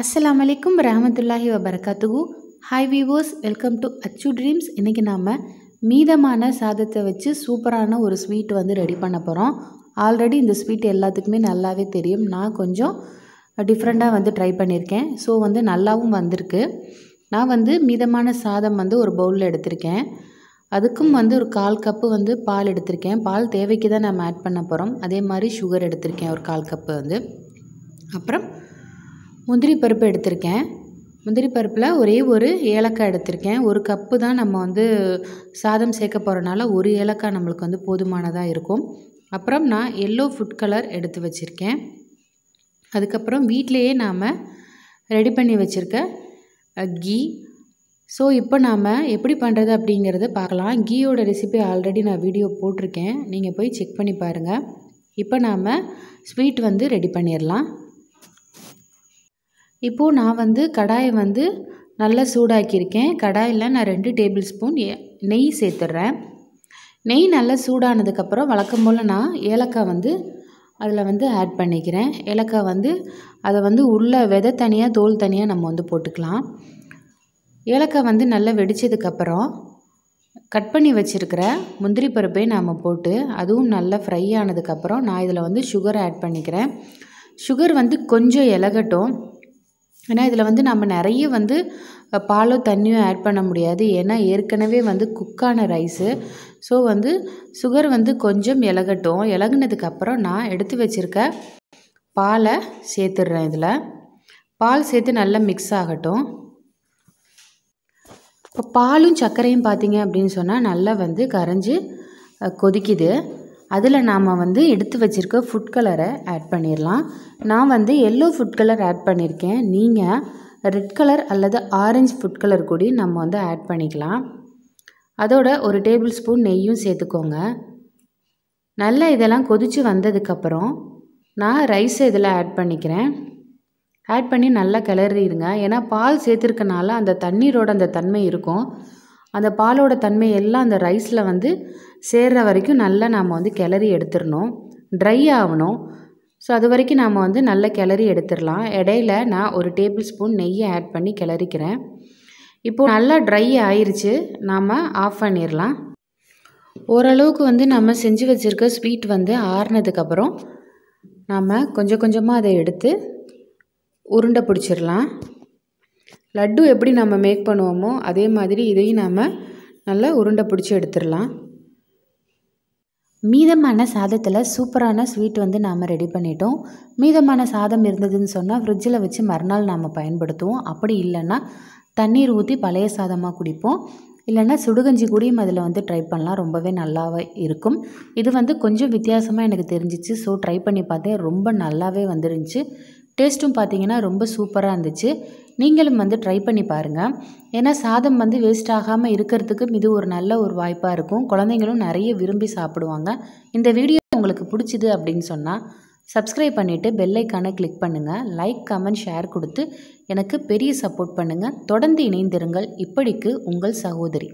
அஸ்லாம் வலைக்கும் ரஹமத்துல்லாஹி வபரகாத்துகு hi viewers welcome to Achu dreams இன்றைக்கி நாம் மீதமான சாதத்தை வச்சு சூப்பரான ஒரு ஸ்வீட் வந்து ரெடி பண்ண போகிறோம் ஆல்ரெடி இந்த ஸ்வீட் எல்லாத்துக்குமே நல்லாவே தெரியும் நான் கொஞ்சம் டிஃப்ரெண்ட்டாக வந்து ட்ரை பண்ணியிருக்கேன் ஸோ வந்து நல்லாவும் வந்திருக்கு நான் வந்து மீதமான சாதம் வந்து ஒரு பவுலில் எடுத்திருக்கேன் அதுக்கும் வந்து ஒரு கால் கப்பு வந்து பால் எடுத்திருக்கேன் பால் தேவைக்கு தான் நம்ம ஆட் பண்ண போகிறோம் அதே மாதிரி சுகர் எடுத்திருக்கேன் ஒரு கால் கப்பு வந்து அப்புறம் முந்திரி பருப்பு எடுத்திருக்கேன் முந்திரி பருப்பில் ஒரே ஒரு ஏலக்காய் எடுத்திருக்கேன் ஒரு கப்பு தான் நம்ம வந்து சாதம் சேர்க்க போகிறனால ஒரு ஏலக்காய் நம்மளுக்கு வந்து போதுமானதாக இருக்கும் அப்புறம் நான் எல்லோ ஃபுட் கலர் எடுத்து வச்சுருக்கேன் அதுக்கப்புறம் வீட்டிலையே நாம் ரெடி பண்ணி வச்சுருக்க கீ ஸோ இப்போ நாம் எப்படி பண்ணுறது அப்படிங்கிறத பார்க்கலாம் கீயோட ரெசிபி ஆல்ரெடி நான் வீடியோ போட்டிருக்கேன் நீங்கள் போய் செக் பண்ணி பாருங்கள் இப்போ நாம் ஸ்வீட் வந்து ரெடி பண்ணிடலாம் இப்போது நான் வந்து கடாயை வந்து நல்லா சூடாக்கியிருக்கேன் கடாயில் நான் ரெண்டு டேபிள் ஸ்பூன் நெய் சேர்த்துட்றேன் நெய் நல்லா சூடானதுக்கப்புறம் வழக்கம் போல் நான் ஏலக்காய் வந்து அதில் வந்து ஆட் பண்ணிக்கிறேன் ஏலக்காய் வந்து அதை வந்து உள்ளே விதை தனியாக தோல் தனியாக நம்ம வந்து போட்டுக்கலாம் ஏலக்காய் வந்து நல்லா வெடித்ததுக்கப்புறம் கட் பண்ணி வச்சுருக்கிற முந்திரி பருப்பை நாம் போட்டு அதுவும் நல்லா ஃப்ரை ஆனதுக்கப்புறம் நான் இதில் வந்து சுகர் ஆட் பண்ணிக்கிறேன் சுகர் வந்து கொஞ்சம் இலகட்டும் ஏன்னா இதில் வந்து நம்ம நிறைய வந்து பாலோ தண்ணியும் ஆட் பண்ண முடியாது ஏன்னா ஏற்கனவே வந்து குக்கான ரைஸு ஸோ வந்து சுகர் வந்து கொஞ்சம் இலகட்டும் இலகுனதுக்கப்புறம் நான் எடுத்து வச்சுருக்க பாலை சேர்த்துடுறேன் இதில் பால் சேர்த்து நல்லா மிக்ஸ் ஆகட்டும் இப்போ பாலும் சர்க்கரையும் பார்த்தீங்க அப்படின்னு சொன்னால் நல்லா வந்து கரைஞ்சி கொதிக்குது அதில் நாம் வந்து எடுத்து வச்சுருக்க ஃபுட் கலரை ஆட் பண்ணிடலாம் நான் வந்து எல்லோ ஃபுட் கலர் ஆட் பண்ணியிருக்கேன் நீங்கள் ரெட் கலர் அல்லது ஆரஞ்சு ஃபுட் கலர் கூட நம்ம வந்து ஆட் பண்ணிக்கலாம் அதோட ஒரு டேபிள் ஸ்பூன் நெய்யும் சேர்த்துக்கோங்க நல்லா இதெல்லாம் கொதித்து வந்ததுக்கப்புறம் நான் ரைஸ் இதில் ஆட் பண்ணிக்கிறேன் ஆட் பண்ணி நல்லா கிளறிடுங்க ஏன்னா பால் சேர்த்துருக்கனால அந்த தண்ணீரோட அந்த தன்மை இருக்கும் அந்த பாலோட தன்மை எல்லாம் அந்த ரைஸில் வந்து சேர்கிற வரைக்கும் நல்லா நாம் வந்து கிளறி எடுத்துடணும் ட்ரை ஆகணும் ஸோ அது வரைக்கும் நாம் வந்து நல்லா கிளறி எடுத்துடலாம் இடையில நான் ஒரு டேபிள் ஸ்பூன் நெய்யை ஆட் பண்ணி கிளறிக்கிறேன் இப்போ நல்லா ட்ரை ஆயிடுச்சு நாம் ஆஃப் பண்ணிடலாம் ஓரளவுக்கு வந்து நம்ம செஞ்சு வச்சுருக்க ஸ்வீட் வந்து ஆறுனதுக்கப்புறம் நாம் கொஞ்சம் கொஞ்சமாக அதை எடுத்து உருண்டை பிடிச்சிடலாம் லட்டு எப்படி நம்ம மேக் பண்ணுவோமோ அதே மாதிரி இதையும் நாம் நல்லா உருண்டை பிடிச்சி எடுத்துடலாம் மீதமான சாதத்தில் சூப்பரான ஸ்வீட் வந்து நாம் ரெடி பண்ணிட்டோம் மீதமான சாதம் இருந்ததுன்னு சொன்னால் ஃப்ரிட்ஜில் வச்சு மறுநாள் நாம் பயன்படுத்துவோம் அப்படி இல்லைன்னா தண்ணீர் ஊற்றி பழைய சாதமாக குடிப்போம் இல்லைன்னா சுடுகஞ்சி கூடியும் அதில் வந்து ட்ரை பண்ணலாம் ரொம்பவே நல்லாவே இருக்கும் இது வந்து கொஞ்சம் வித்தியாசமாக எனக்கு தெரிஞ்சிச்சு ஸோ ட்ரை பண்ணி பார்த்தேன் ரொம்ப நல்லாவே வந்துருந்துச்சு டேஸ்ட்டும் பார்த்திங்கன்னா ரொம்ப சூப்பராக இருந்துச்சு நீங்களும் வந்து ட்ரை பண்ணி பாருங்கள் ஏன்னா சாதம் வந்து வேஸ்ட் ஆகாமல் இருக்கிறதுக்கு இது ஒரு நல்ல ஒரு வாய்ப்பாக இருக்கும் குழந்தைங்களும் நிறைய விரும்பி சாப்பிடுவாங்க இந்த வீடியோ உங்களுக்கு பிடிச்சிது அப்படின்னு சொன்னால் சப்ஸ்கிரைப் பண்ணிவிட்டு பெல்லைக்கானை கிளிக் பண்ணுங்கள் லைக் கமெண்ட் ஷேர் கொடுத்து எனக்கு பெரிய சப்போர்ட் பண்ணுங்கள் தொடர்ந்து இணைந்திருங்கள் இப்படிக்கு உங்கள் சகோதரி